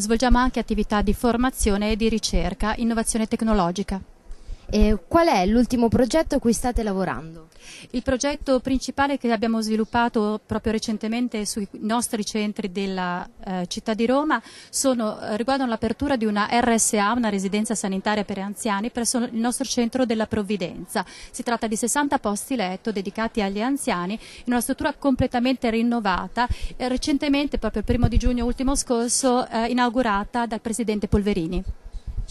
svolgiamo anche attività di formazione e di ricerca, innovazione tecnologica. Eh, qual è l'ultimo progetto a cui state lavorando? Il progetto principale che abbiamo sviluppato proprio recentemente sui nostri centri della eh, città di Roma sono, eh, riguardano l'apertura di una RSA, una residenza sanitaria per anziani, presso il nostro centro della Provvidenza. Si tratta di 60 posti letto dedicati agli anziani in una struttura completamente rinnovata, eh, recentemente proprio il primo di giugno ultimo scorso eh, inaugurata dal Presidente Polverini.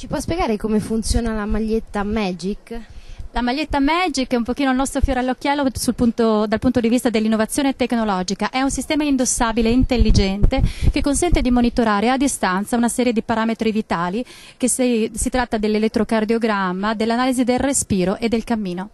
Ci può spiegare come funziona la maglietta Magic? La maglietta Magic è un pochino il nostro fiore all'occhiello punto, dal punto di vista dell'innovazione tecnologica. È un sistema indossabile e intelligente che consente di monitorare a distanza una serie di parametri vitali, che si, si tratta dell'elettrocardiogramma, dell'analisi del respiro e del cammino.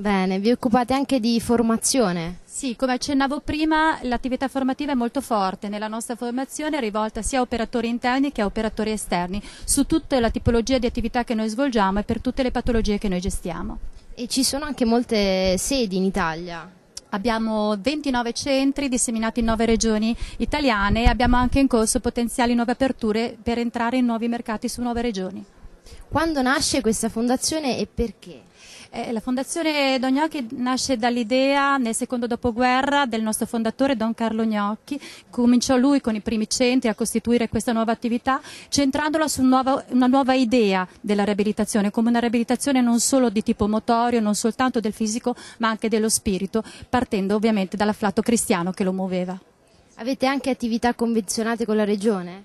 Bene, vi occupate anche di formazione? Sì, come accennavo prima, l'attività formativa è molto forte nella nostra formazione, è rivolta sia a operatori interni che a operatori esterni, su tutta la tipologia di attività che noi svolgiamo e per tutte le patologie che noi gestiamo. E ci sono anche molte sedi in Italia? Abbiamo 29 centri disseminati in 9 regioni italiane e abbiamo anche in corso potenziali nuove aperture per entrare in nuovi mercati su nuove regioni. Quando nasce questa fondazione e perché? Eh, la Fondazione Don Gnocchi nasce dall'idea nel secondo dopoguerra del nostro fondatore Don Carlo Gnocchi. Cominciò lui con i primi centri a costituire questa nuova attività, centrandola su nuova, una nuova idea della riabilitazione, come una riabilitazione non solo di tipo motorio, non soltanto del fisico, ma anche dello spirito, partendo ovviamente dall'afflato cristiano che lo muoveva. Avete anche attività convenzionate con la Regione?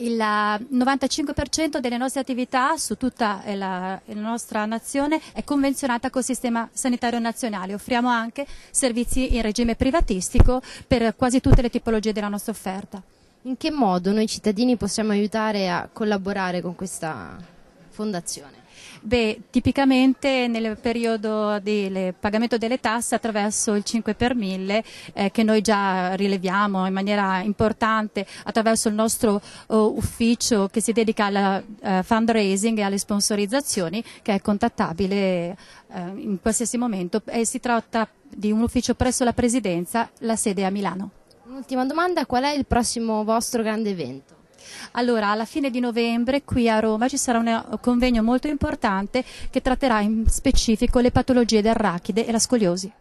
Il 95% eh, delle nostre attività su tutta eh, la, eh, la, nostra nazione è convenzionata col sistema sanitario nazionale. Offriamo anche servizi in regime privatistico per quasi tutte le tipologie della nostra offerta. In che modo noi cittadini possiamo aiutare a collaborare con questa fondazione? Beh, tipicamente nel periodo del pagamento delle tasse attraverso il 5 per 1000 eh, che noi già rileviamo in maniera importante attraverso il nostro oh, ufficio che si dedica al uh, eh, fundraising e alle sponsorizzazioni che è contattabile uh, in qualsiasi momento e si tratta di un ufficio presso la Presidenza, la sede è a Milano. Un'ultima domanda, qual è il prossimo vostro grande evento? Allora, alla fine di novembre qui a Roma ci sarà un eh, convegno molto importante che tratterà in specifico le patologie dell'arachide e la scoliosi.